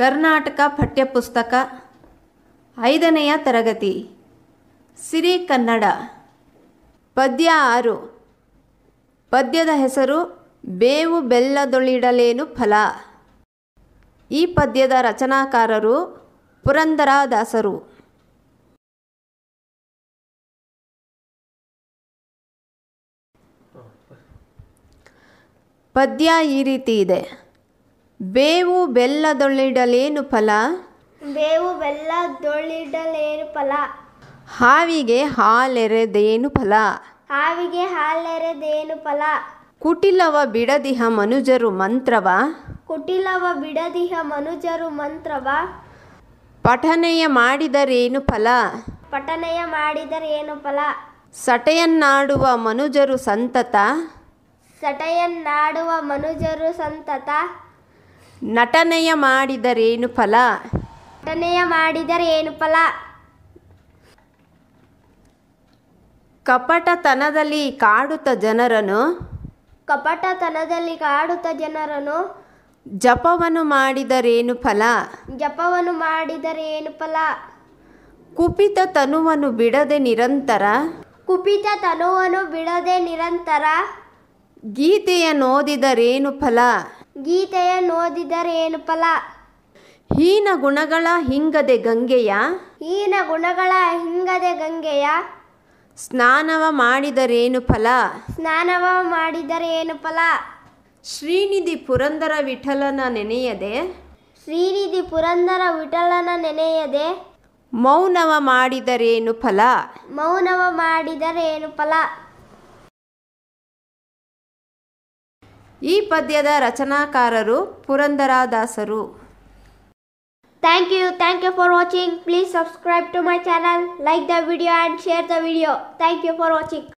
ಕರ್ನಾಟಕ ಪಠ್ಯಪುಸ್ತಕ ಐದನೆಯ ತರಗತಿ ಸಿರಿ ಕನ್ನಡ ಪದ್ಯ ಆರು ಪದ್ಯದ ಹೆಸರು ಬೇವು ಬೆಲ್ಲದೊಳಿಡಲೇನು ಫಲ ಈ ಪದ್ಯದ ರಚನಾಕಾರರು ದಾಸರು ಪದ್ಯ ಈ ರೀತಿ ಇದೆ ಬೇವು ಬೆಲ್ಲದೊಳ್ಳಿಡಲೇನು ಫಲ ಬೇವು ಬೆಲ್ಲದೊಳಿಡಲೇನು ಫಲ ಹಾವಿಗೆ ಹಾಲೆರೆದೇನು ಫಲ ಹಾವಿಗೆ ಹಾಲೆರೆದೇನು ಫಲ ಕುಟಿಲವ ಬಿಡದಿಹ ಮನುಜರು ಮಂತ್ರವ ಕುಟಿಲವ ಬಿಡದಿಹ ಮನುಜರು ಮಂತ್ರವ ಪಠನೆಯ ಮಾಡಿದರೇನು ಫಲ ಪಠನೆಯ ಮಾಡಿದರೇನು ಫಲ ಸಟೆಯನ್ನಾಡುವ ಮನುಜರು ಸಂತತ ಸಟೆಯನ್ನಾಡುವ ಮನುಜರು ಸಂತತ ನಟನೆಯ ಮಾಡಿದರೇನು ಫಲ ನಟನೆಯ ಮಾಡಿದರೇನು ಫಲ ಕಪಟತನದಲ್ಲಿ ಕಾಡುತ್ತ ಜನರನು ಕಪಟತನದಲ್ಲಿ ಕಾಡುತ್ತ ಜನರನು ಜಪವನ್ನು ಮಾಡಿದರೇನು ಫಲ ಜಪವನ್ನು ಮಾಡಿದರೇನು ಫಲ ಕುಪಿತ ತನುವನ್ನು ಬಿಡದೆ ನಿರಂತರ ಕುಪಿತ ತನುವನ್ನು ಬಿಡದೆ ನಿರಂತರ ಗೀತೆಯನ್ನು ಓದಿದರೇನು ಫಲ ಗೀತೆಯ ಏನು ಫಲ ಹೀನ ಗುಣಗಳ ಹಿಂಗದೆ ಗಂಗೆಯ ಹೀನ ಗುಣಗಳ ಹಿಂಗದೆ ಗಂಗೆಯ ಸ್ನಾನವ ಮಾಡಿದರೇನು ಫಲ ಸ್ನಾನವ ಮಾಡಿದರೇನು ಫಲ ಶ್ರೀನಿಧಿ ಪುರಂದರ ವಿಠಲನ ನೆನೆಯದೆ ಶ್ರೀನಿಧಿ ಪುರಂದರ ವಿಠಲನ ನೆನೆಯದೆ ಮೌನವ ಮಾಡಿದರೇನು ಫಲ ಮೌನವ ಮಾಡಿದರೇನು ಫಲ ಈ ಪದ್ಯದ ರಚನಾಕಾರರು ಪುರಂದರ ದಾಸರು thank you thank you for watching please subscribe to my channel like the video and share the video thank you for watching